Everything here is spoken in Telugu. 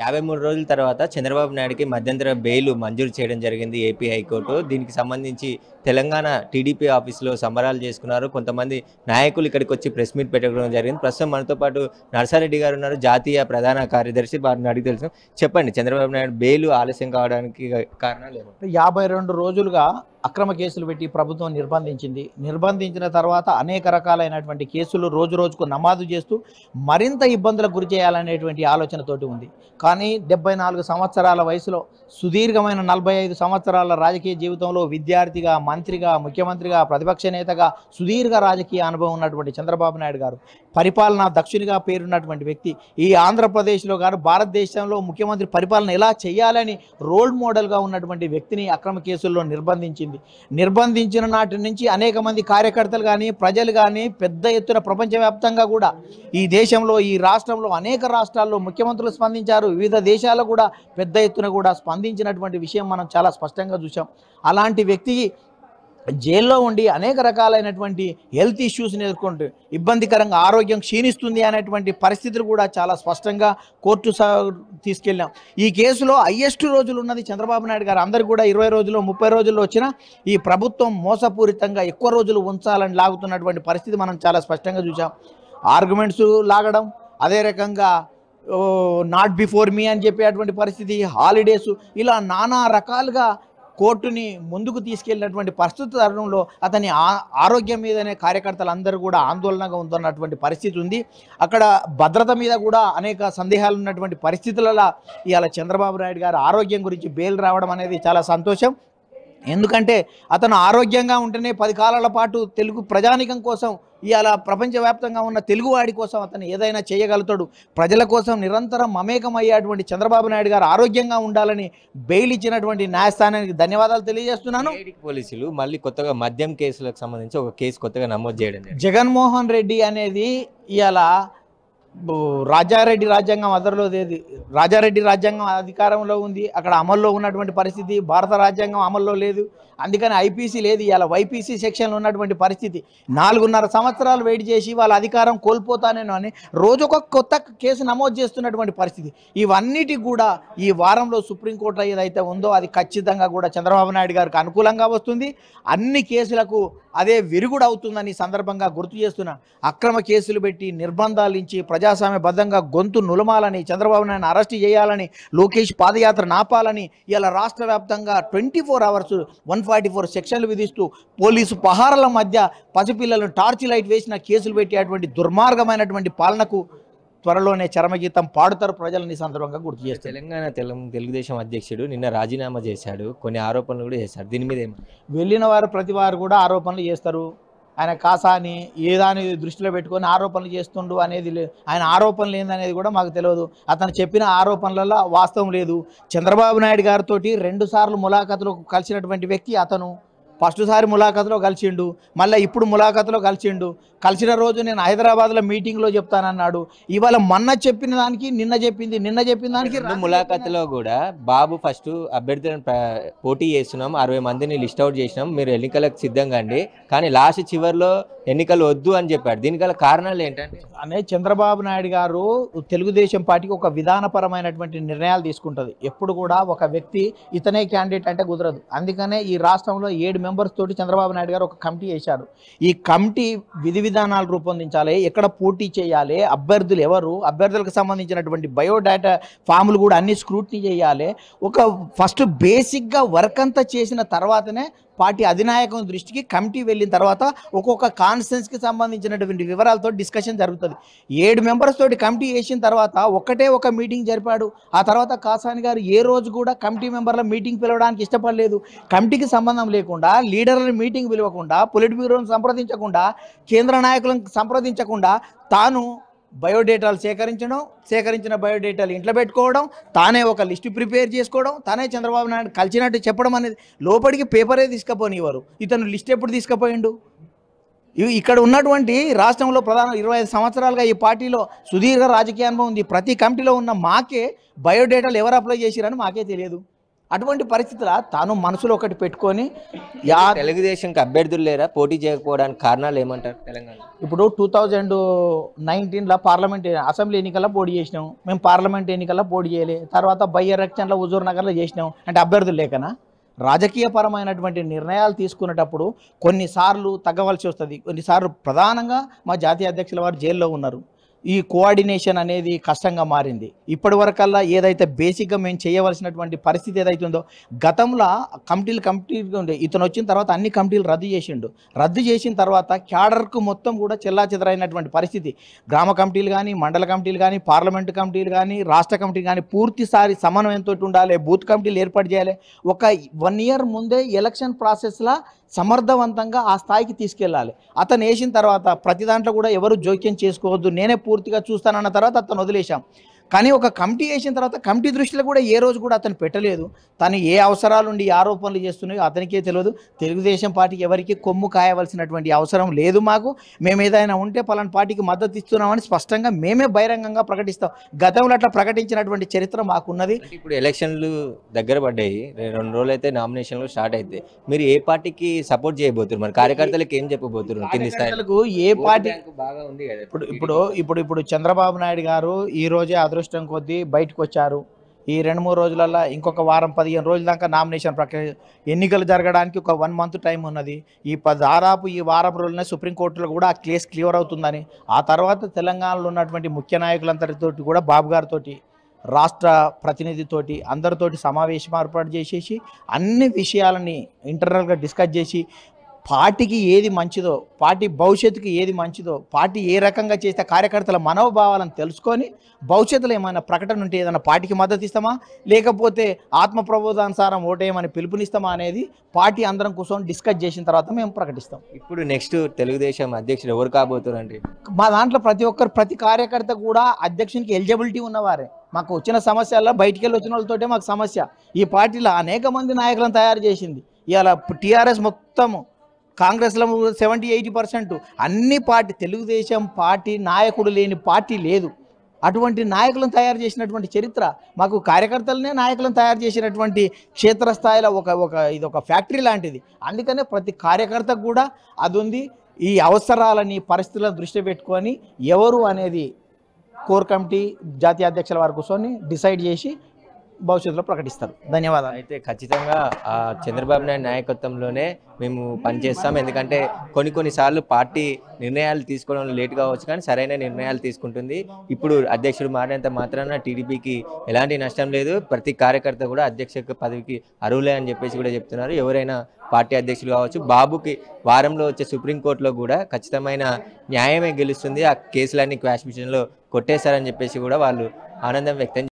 యాభై మూడు రోజుల తర్వాత చంద్రబాబు నాయుడుకి మధ్యంతర బెయిల్ మంజూరు చేయడం జరిగింది ఏపీ హైకోర్టు దీనికి సంబంధించి తెలంగాణ టీడీపీ ఆఫీస్లో సంబరాలు చేసుకున్నారు కొంతమంది నాయకులు ఇక్కడికి వచ్చి ప్రెస్ మీట్ పెట్టడం జరిగింది ప్రస్తుతం మనతో పాటు నర్సారెడ్డి గారు ఉన్నారు జాతీయ ప్రధాన కార్యదర్శి వారిని అడిగి తెలుసు చెప్పండి చంద్రబాబు నాయుడు బెయిల్ ఆలస్యం కావడానికి కారణాలు ఏమో యాభై రెండు రోజులుగా అక్రమ కేసులు పెట్టి ప్రభుత్వం నిర్బంధించింది నిర్బంధించిన తర్వాత అనేక రకాలైనటువంటి కేసులు రోజు రోజుకు నమాదు చేస్తూ మరింత ఇబ్బందులకు గురి చేయాలనేటువంటి ఆలోచనతోటి ఉంది కానీ డెబ్బై నాలుగు సంవత్సరాల వయసులో సుదీర్ఘమైన నలభై ఐదు సంవత్సరాల రాజకీయ జీవితంలో విద్యార్థిగా మంత్రిగా ముఖ్యమంత్రిగా ప్రతిపక్ష నేతగా సుదీర్ఘ రాజకీయ అనుభవం ఉన్నటువంటి చంద్రబాబు నాయుడు గారు పరిపాలనా దక్షునిగా పేరున్నటువంటి వ్యక్తి ఈ ఆంధ్రప్రదేశ్లో గారు భారతదేశంలో ముఖ్యమంత్రి పరిపాలన ఎలా చేయాలని రోల్ మోడల్గా ఉన్నటువంటి వ్యక్తిని అక్రమ కేసుల్లో నిర్బంధించింది నిర్బంధించింది నిర్బంధించిన నాటి నుంచి అనేక మంది కార్యకర్తలు కానీ ప్రజలు కానీ పెద్ద ఎత్తున ప్రపంచవ్యాప్తంగా కూడా ఈ దేశంలో ఈ రాష్ట్రంలో అనేక రాష్ట్రాల్లో ముఖ్యమంత్రులు స్పందించారు వివిధ దేశాలు కూడా పెద్ద ఎత్తున కూడా స్పందించినటువంటి విషయం మనం చాలా స్పష్టంగా చూసాం అలాంటి వ్యక్తికి జైల్లో ఉండి అనేక రకాలైనటువంటి హెల్త్ ఇష్యూస్ని ఎదుర్కొంటూ ఇబ్బందికరంగా ఆరోగ్యం క్షీణిస్తుంది అనేటువంటి పరిస్థితులు కూడా చాలా స్పష్టంగా కోర్టు తీసుకెళ్ళాం ఈ కేసులో హయ్యెస్ట్ రోజులు ఉన్నది చంద్రబాబు నాయుడు గారు అందరు కూడా ఇరవై రోజుల్లో ముప్పై రోజుల్లో వచ్చిన ఈ ప్రభుత్వం మోసపూరితంగా ఎక్కువ రోజులు ఉంచాలని లాగుతున్నటువంటి పరిస్థితి మనం చాలా స్పష్టంగా చూసాం ఆర్గ్యుమెంట్స్ లాగడం అదే రకంగా నాట్ బిఫోర్ మీ అని చెప్పేటువంటి పరిస్థితి హాలిడేస్ ఇలా నానా రకాలుగా కోర్టుని ముందుకు తీసుకెళ్లినటువంటి పరిస్థితి తరుణంలో అతని ఆరోగ్యం మీదనే కార్యకర్తలందరూ కూడా ఆందోళనగా ఉందన్నటువంటి పరిస్థితి ఉంది అక్కడ భద్రత మీద కూడా అనేక సందేహాలు ఉన్నటువంటి పరిస్థితులలో ఇవాళ చంద్రబాబు నాయుడు గారు ఆరోగ్యం గురించి బెయిల్ రావడం అనేది చాలా సంతోషం ఎందుకంటే అతను ఆరోగ్యంగా ఉంటేనే పది కాలాల పాటు తెలుగు ప్రజానికం కోసం ఇవాళ ప్రపంచవ్యాప్తంగా ఉన్న తెలుగువాడి కోసం అతను ఏదైనా చేయగలుగుతాడు ప్రజల కోసం నిరంతరం మమేకం అయ్యేటువంటి చంద్రబాబు నాయుడు గారు ఆరోగ్యంగా ఉండాలని బెయిల్ ఇచ్చినటువంటి న్యాయస్థానానికి ధన్యవాదాలు తెలియజేస్తున్నాను పోలీసులు మళ్ళీ కొత్తగా మద్యం కేసులకు సంబంధించి ఒక కేసు కొత్తగా నమోదు చేయడం జగన్మోహన్ రెడ్డి అనేది ఇవాళ రాజారెడ్డి రాజ్యాంగం అదర్లో లేదు రాజారెడ్డి రాజ్యాంగం అధికారంలో ఉంది అక్కడ అమల్లో ఉన్నటువంటి పరిస్థితి భారత రాజ్యాంగం అమల్లో లేదు అందుకని ఐపీసీ లేదు ఇలా వైపీసీ సెక్షన్లో ఉన్నటువంటి పరిస్థితి నాలుగున్నర సంవత్సరాలు వెయిట్ చేసి వాళ్ళ అధికారం కోల్పోతానేనో అని ఒక కొత్త కేసు నమోదు చేస్తున్నటువంటి పరిస్థితి ఇవన్నిటి కూడా ఈ వారంలో సుప్రీంకోర్టు ఏదైతే ఉందో అది ఖచ్చితంగా కూడా చంద్రబాబు నాయుడు గారికి అనుకూలంగా వస్తుంది అన్ని కేసులకు అదే విరుగుడు అవుతుందని సందర్భంగా గుర్తు చేస్తున్న అక్రమ కేసులు పెట్టి నిర్బంధాలు ఇచ్చి ప్రజాస్వామ్యబద్ధంగా గొంతు నులమాలని చంద్రబాబు నాయుడు అరెస్ట్ చేయాలని లోకేష్ పాదయాత్ర నాపాలని ఇలా రాష్ట్ర వ్యాప్తంగా twenty four hours one forty four సెక్షన్లు విధిస్తూ పోలీసు పహారల మధ్య పసిపిల్లలను టార్చ్ లైట్ వేసిన కేసులు పెట్టేటువంటి దుర్మార్గమైనటువంటి పాలనకు త్వరలోనే చరమగీతం పాడుతారు ప్రజలని సందర్భంగా గుర్తు చేస్తారు తెలంగాణ తెలుగుదేశం అధ్యక్షుడు నిన్న రాజీనామా చేశాడు కొన్ని ఆరోపణలు కూడా చేశారు దీని మీద వెళ్ళిన వారు ప్రతి వారు కూడా ఆరోపణలు చేస్తారు ఆయన కాసాని ఏదాని దృష్టిలో పెట్టుకొని ఆరోపణలు చేస్తుండు అనేది ఆయన ఆరోపణలు ఏందనేది కూడా మాకు తెలియదు అతను చెప్పిన ఆరోపణలలో వాస్తవం లేదు చంద్రబాబు నాయుడు గారితో రెండుసార్లు ములాఖతులు కలిసినటువంటి వ్యక్తి అతను ఫస్ట్సారి ములాఖతులో కలిసిండు మళ్ళీ ఇప్పుడు ములాఖతులో కలిసిండు కలిసిన రోజు నేను హైదరాబాద్లో మీటింగ్లో చెప్తానన్నాడు ఇవాళ మొన్న చెప్పిన దానికి నిన్న చెప్పింది నిన్న చెప్పిన దానికి ములాఖాత్లో కూడా బాబు ఫస్ట్ అభ్యర్థులను పోటీ చేస్తున్నాం అరవై మందిని లిస్ట్ అవుట్ చేసినాం మీరు ఎన్నికలకు సిద్ధంగా అండి కానీ లాస్ట్ చివరిలో ఎన్నికలు వద్దు అని చెప్పాడు దీనికల కారణాలు ఏంటంటే అనే చంద్రబాబు నాయుడు గారు తెలుగుదేశం పార్టీకి ఒక విధానపరమైనటువంటి నిర్ణయాలు తీసుకుంటుంది ఎప్పుడు కూడా ఒక వ్యక్తి ఇతనే క్యాండిడేట్ అంటే కుదరదు అందుకనే ఈ రాష్ట్రంలో ఏడు మెంబర్స్ తోటి చంద్రబాబు నాయుడు గారు ఒక కమిటీ వేశారు ఈ కమిటీ విధి విధానాలు రూపొందించాలి ఎక్కడ పోటీ చేయాలి అభ్యర్థులు ఎవరు అభ్యర్థులకు సంబంధించినటువంటి బయోడాటా ఫామ్లు కూడా అన్ని స్క్రూట్నీ చేయాలి ఒక ఫస్ట్ బేసిక్గా వర్క్ అంతా చేసిన తర్వాతనే పార్టీ అధినాయకం దృష్టికి కమిటీ వెళ్ళిన తర్వాత ఒక్కొక్క కాన్స్టెన్స్కి సంబంధించినటువంటి వివరాలతో డిస్కషన్ జరుగుతుంది ఏడు మెంబర్స్ తోటి కమిటీ వేసిన తర్వాత ఒకటే ఒక మీటింగ్ జరిపాడు ఆ తర్వాత కాసాని గారు ఏ రోజు కూడా కమిటీ మెంబర్ల మీటింగ్ పిలవడానికి ఇష్టపడలేదు కమిటీకి సంబంధం లేకుండా లీడర్లను మీటింగ్ పిలవకుండా పొలిట్ బ్యూరోను సంప్రదించకుండా కేంద్ర నాయకులను సంప్రదించకుండా తాను బయోడేటాలు సేకరించడం సేకరించిన బయోడేటాలు ఇంట్లో పెట్టుకోవడం తానే ఒక లిస్టు ప్రిపేర్ చేసుకోవడం తానే చంద్రబాబు నాయుడు కలిసినట్టు చెప్పడం అనేది లోపలికి పేపరే తీసుకుపోనివారు ఇతను లిస్ట్ ఎప్పుడు తీసుకుపోయిండు ఇక్కడ ఉన్నటువంటి రాష్ట్రంలో ప్రధాన ఇరవై ఐదు సంవత్సరాలుగా ఈ పార్టీలో సుదీర్ఘ రాజకీయ అనుభవం ఉంది ప్రతి కమిటీలో ఉన్న మాకే బయోడేటాలు ఎవరు అప్లై చేసిరని మాకే తెలియదు అటువంటి పరిస్థితుల తాను మనసులో ఒకటి పెట్టుకొని యా తెలుగుదేశంకి అభ్యర్థులు లేరా పోటీ చేయకపోవడానికి కారణాలు ఏమంటారు తెలంగాణ ఇప్పుడు టూ థౌజండ్ నైన్టీన్లో పార్లమెంట్ అసెంబ్లీ ఎన్నికల్లో పోటీ చేసినాం మేము పార్లమెంట్ ఎన్నికల్లో పోటీ చేయలే తర్వాత బై రక్షణలో హుజూర్ నగర్లో చేసినాం అంటే అభ్యర్థులు లేకనా రాజకీయపరమైనటువంటి నిర్ణయాలు తీసుకునేటప్పుడు కొన్నిసార్లు తగ్గవలసి వస్తుంది కొన్నిసార్లు ప్రధానంగా మా జాతీయ అధ్యక్షుల వారు జైల్లో ఉన్నారు ఈ కోఆర్డినేషన్ అనేది కష్టంగా మారింది ఇప్పటి వరకల్లా ఏదైతే బేసిక్గా మేము చేయవలసినటువంటి పరిస్థితి ఏదైతే ఉందో గతంలో కమిటీలు కమిటీగా ఉండే ఇతను వచ్చిన తర్వాత అన్ని కమిటీలు రద్దు చేసిండు రద్దు చేసిన తర్వాత క్యాడర్కు మొత్తం కూడా చెల్లా చెదరైనటువంటి పరిస్థితి గ్రామ కమిటీలు కానీ మండల కమిటీలు కానీ పార్లమెంట్ కమిటీలు కానీ రాష్ట్ర కమిటీలు కానీ పూర్తిసారి సమన్వయంతో ఉండాలి బూత్ కమిటీలు ఏర్పాటు చేయాలి ఒక వన్ ఇయర్ ముందే ఎలక్షన్ ప్రాసెస్లో సమర్థవంతంగా ఆ స్థాయికి తీసుకెళ్ళాలి అతను వేసిన తర్వాత ప్రతి దాంట్లో కూడా ఎవరు జోక్యం చేసుకోవద్దు నేనే పూర్తిగా చూస్తానన్న తర్వాత అతను వదిలేశాం కానీ ఒక కమిటీ వేసిన తర్వాత కమిటీ దృష్టిలో కూడా ఏ రోజు కూడా అతను పెట్టలేదు తను ఏ అవసరాలుండి ఆరోపణలు చేస్తున్నాయో అతనికే తెలియదు తెలుగుదేశం పార్టీకి ఎవరికి కొమ్ము కాయవలసినటువంటి అవసరం లేదు మాకు మేము ఏదైనా ఉంటే పలాన్ పార్టీకి మద్దతు ఇస్తున్నామని స్పష్టంగా మేమే బహిరంగంగా ప్రకటిస్తాం గతంలో అట్లా ప్రకటించినటువంటి చరిత్ర మాకున్నది ఇప్పుడు ఎలక్షన్లు దగ్గర పడ్డాయి రెండు రోజులు అయితే నామినేషన్లు స్టార్ట్ అయితే మీరు ఏ పార్టీకి సపోర్ట్ చేయబోతున్నారు మరి కార్యకర్తలకు ఏం చెప్పబోతున్నారు కింది స్థాయిలకు ఏ పార్టీ బాగా ఉంది ఇప్పుడు ఇప్పుడు ఇప్పుడు ఇప్పుడు చంద్రబాబు నాయుడు గారు ఈ రోజే అదృష్టం కొద్దీ బయటకు వచ్చారు ఈ రెండు మూడు రోజులల్లో ఇంకొక వారం పదిహేను రోజుల దాకా నామినేషన్ ప్రక్రియ ఎన్నికలు జరగడానికి ఒక వన్ మంత్ టైం ఉన్నది ఈ దాదాపు ఈ వారం రోజులనే సుప్రీంకోర్టులో కూడా ఆ కేసు క్లియర్ అవుతుందని ఆ తర్వాత తెలంగాణలో ఉన్నటువంటి ముఖ్య నాయకులందరితోటి కూడా బాబు గారితోటి రాష్ట్ర ప్రతినిధితోటి అందరితోటి సమావేశం ఏర్పాటు చేసేసి అన్ని విషయాలని ఇంటర్నల్గా డిస్కస్ చేసి పార్టీకి ఏది మంచిదో పార్టీ భవిష్యత్తుకి ఏది మంచిదో పార్టీ ఏ రకంగా చేస్తే కార్యకర్తల మనోభావాలను తెలుసుకొని భవిష్యత్తులో ఏమైనా ప్రకటన ఉంటే ఏదైనా పార్టీకి మద్దతు ఇస్తామా లేకపోతే ఆత్మ ప్రబోధానుసారం ఓటేయమని పిలుపునిస్తామా అనేది పార్టీ అందరం కోసం డిస్కస్ చేసిన తర్వాత మేము ప్రకటిస్తాం ఇప్పుడు నెక్స్ట్ తెలుగుదేశం అధ్యక్షుడు ఎవరు కాబోతున్నారండి మా దాంట్లో ప్రతి ఒక్కరు ప్రతి కార్యకర్త కూడా అధ్యక్షునికి ఎలిజిబిలిటీ ఉన్నవారే మాకు వచ్చిన సమస్యల్లో బయటికి వెళ్ళి వచ్చిన వాళ్ళతోటే మాకు సమస్య ఈ పార్టీలో అనేక మంది నాయకులను తయారు చేసింది ఇవాళ టీఆర్ఎస్ మొత్తము కాంగ్రెస్లో సెవెంటీ ఎయిటీ పర్సెంట్ అన్ని పార్టీ తెలుగుదేశం పార్టీ నాయకుడు లేని పార్టీ లేదు అటువంటి నాయకులను తయారు చేసినటువంటి చరిత్ర మాకు కార్యకర్తలనే నాయకులను తయారు చేసినటువంటి క్షేత్రస్థాయిలో ఒక ఒక ఇది ఒక ఫ్యాక్టరీ లాంటిది అందుకనే ప్రతి కార్యకర్తకు కూడా అది ఉంది ఈ అవసరాలని పరిస్థితులను దృష్టి పెట్టుకొని ఎవరు అనేది కోర్ కమిటీ జాతీయ అధ్యక్షుల వారి కూర్చొని డిసైడ్ చేసి భవిష్యత్తులో ప్రకటిస్తారు ధన్యవాదాలు అయితే ఖచ్చితంగా చంద్రబాబు నాయుడు నాయకత్వంలోనే మేము పనిచేస్తాం ఎందుకంటే కొన్ని కొన్నిసార్లు పార్టీ నిర్ణయాలు తీసుకోవడం లేట్ కావచ్చు కానీ సరైన నిర్ణయాలు తీసుకుంటుంది ఇప్పుడు అధ్యక్షుడు మారినంత మాత్రాన టీడీపీకి ఎలాంటి నష్టం లేదు ప్రతి కార్యకర్త కూడా అధ్యక్ష పదవికి అరువులే అని చెప్పేసి కూడా చెప్తున్నారు ఎవరైనా పార్టీ అధ్యక్షులు కావచ్చు బాబుకి వారంలో వచ్చే సుప్రీంకోర్టులో కూడా ఖచ్చితమైన న్యాయమే గెలుస్తుంది ఆ కేసులన్నీ క్వాష్ మిషన్లో కొట్టేశారని చెప్పేసి కూడా వాళ్ళు ఆనందం వ్యక్తం